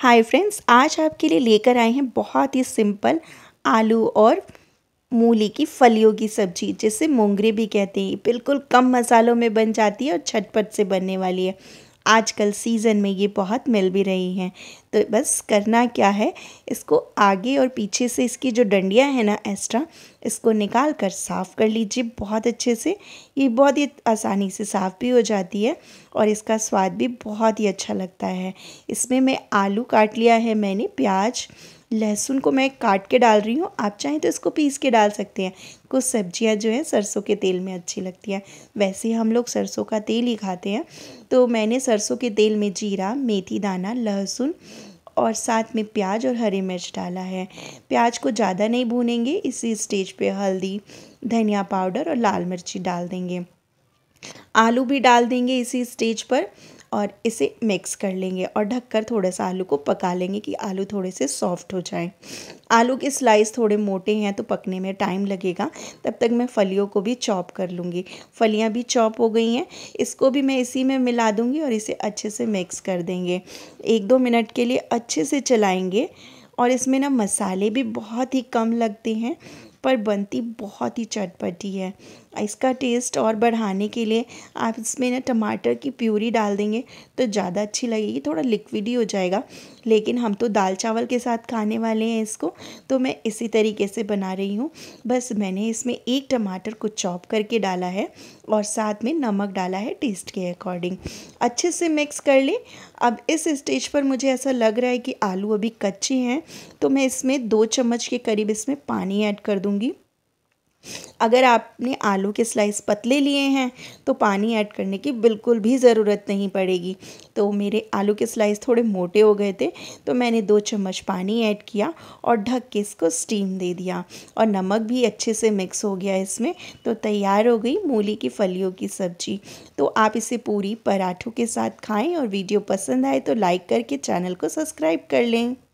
hi friends आज आपके लिए लेकर आए हैं बहुत ही सिंपल आलू और मूली की फलियों की सब्जी जिसे मोंगरे भी कहते हैं बिल्कुल कम मसालों में बन जाती है और छटपट से बनने वाली है आजकल सीज़न में ये बहुत मिल भी रही हैं तो बस करना क्या है इसको आगे और पीछे से इसकी जो डंडियाँ हैं ना एक्स्ट्रा इसको निकाल कर साफ़ कर लीजिए बहुत अच्छे से ये बहुत ही आसानी से साफ़ भी हो जाती है और इसका स्वाद भी बहुत ही अच्छा लगता है इसमें मैं आलू काट लिया है मैंने प्याज लहसुन को मैं काट के डाल रही हूँ आप चाहें तो इसको पीस के डाल सकते हैं कुछ सब्जियाँ जो हैं सरसों के तेल में अच्छी लगती हैं वैसे हम लोग सरसों का तेल ही खाते हैं तो मैंने सरसों के तेल में जीरा मेथी दाना लहसुन और साथ में प्याज और हरी मिर्च डाला है प्याज को ज़्यादा नहीं भूनेंगे इसी स्टेज पे हल्दी धनिया पाउडर और लाल मिर्ची डाल देंगे आलू भी डाल देंगे इसी स्टेज पर और इसे मिक्स कर लेंगे और ढककर थोड़ा सा आलू को पका लेंगे कि आलू थोड़े से सॉफ्ट हो जाए आलू के स्लाइस थोड़े मोटे हैं तो पकने में टाइम लगेगा तब तक मैं फलियों को भी चॉप कर लूँगी फलियाँ भी चॉप हो गई हैं इसको भी मैं इसी में मिला दूँगी और इसे अच्छे से मिक्स कर देंगे एक दो मिनट के लिए अच्छे से चलाएँगे और इसमें ना मसाले भी बहुत ही कम लगते हैं पर बनती बहुत ही चटपटी है इसका टेस्ट और बढ़ाने के लिए आप इसमें ना टमाटर की प्यूरी डाल देंगे तो ज़्यादा अच्छी लगेगी थोड़ा लिक्विड ही हो जाएगा लेकिन हम तो दाल चावल के साथ खाने वाले हैं इसको तो मैं इसी तरीके से बना रही हूँ बस मैंने इसमें एक टमाटर को चॉप करके डाला है और साथ में नमक डाला है टेस्ट के अकॉर्डिंग अच्छे से मिक्स कर लें अब इस स्टेज पर मुझे ऐसा लग रहा है कि आलू अभी कच्चे हैं तो मैं इसमें दो चम्मच के करीब इसमें पानी ऐड कर दूँ करूँगी अगर आपने आलू के स्लाइस पतले लिए हैं तो पानी ऐड करने की बिल्कुल भी ज़रूरत नहीं पड़ेगी तो मेरे आलू के स्लाइस थोड़े मोटे हो गए थे तो मैंने दो चम्मच पानी ऐड किया और ढक के इसको स्टीम दे दिया और नमक भी अच्छे से मिक्स हो गया इसमें तो तैयार हो गई मूली की फलियों की सब्जी तो आप इसे पूरी पराठों के साथ खाएँ और वीडियो पसंद आए तो लाइक करके चैनल को सब्सक्राइब कर लें